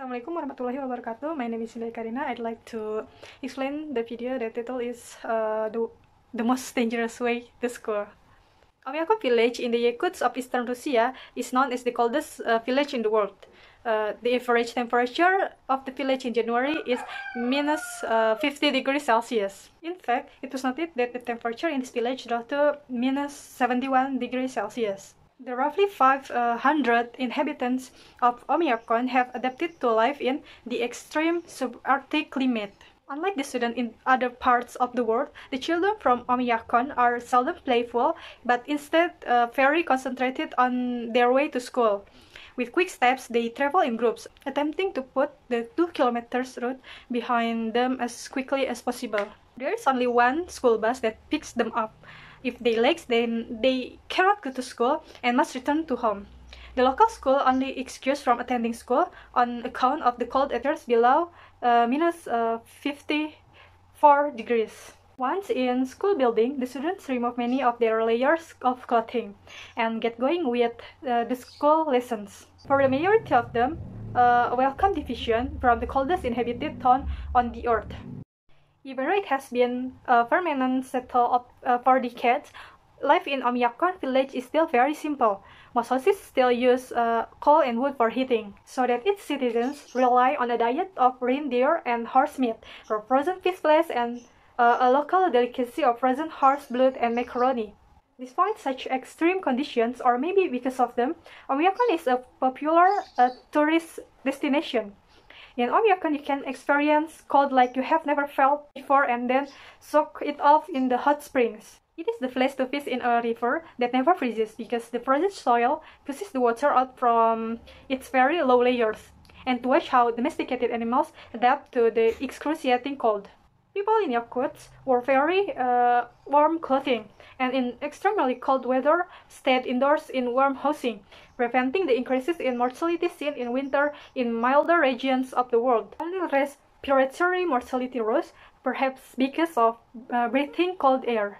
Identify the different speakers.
Speaker 1: Assalamualaikum warahmatullahi wabarakatuh. My name is Hilary Karina. I'd like to explain the video. The title is uh, the the most dangerous way to score. Omyakov village in the Yakutsk of eastern Russia is known as the coldest uh, village in the world. Uh, the average temperature of the village in January is minus uh, 50 degrees Celsius. In fact, it was noted that the temperature in this village dropped to minus 71 degrees Celsius. The roughly 500 inhabitants of Omiakon have adapted to life in the extreme subarctic climate. Unlike the students in other parts of the world, the children from Omiakon are seldom playful, but instead uh, very concentrated on their way to school. With quick steps, they travel in groups, attempting to put the 2 kilometers route behind them as quickly as possible. There is only one school bus that picks them up. If they lag, then they cannot go to school and must return to home. The local school only excused from attending school on account of the cold temperatures below uh, minus, uh, 54 degrees. Once in school building, the students remove many of their layers of clothing and get going with uh, the school lessons. For the majority of them, uh, a welcome division from the coldest inhabited town on the earth. Even though it has been a permanent settle of, uh, for decades, life in Omyakon village is still very simple. Most houses still use uh, coal and wood for heating, so that its citizens rely on a diet of reindeer and horse meat, for frozen fish flesh, and uh, a local delicacy of frozen horse blood and macaroni. Despite such extreme conditions, or maybe because of them, Omyakon is a popular uh, tourist destination in Omicron you can experience cold like you have never felt before and then soak it off in the hot springs. It is the place to fish in a river that never freezes because the frozen soil pushes the water out from its very low layers and to watch how domesticated animals adapt to the excruciating cold. People in Yakuts wore very uh, warm clothing and in extremely cold weather stayed indoors in warm housing, preventing the increases in mortality seen in winter in milder regions of the world. Only less respiratory mortality rose, perhaps because of uh, breathing cold air.